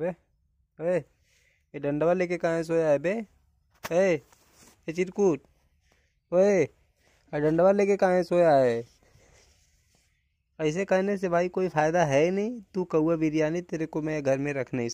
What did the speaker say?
बे अरे ये डंडवा लेके कहाँ सोया है बे ए ये चिरकूट वे डंडवा लेके कहाँ सोया है ऐसे कहने से भाई कोई फ़ायदा है ही नहीं तू कौआ बिरयानी तेरे को मैं घर में रख नहीं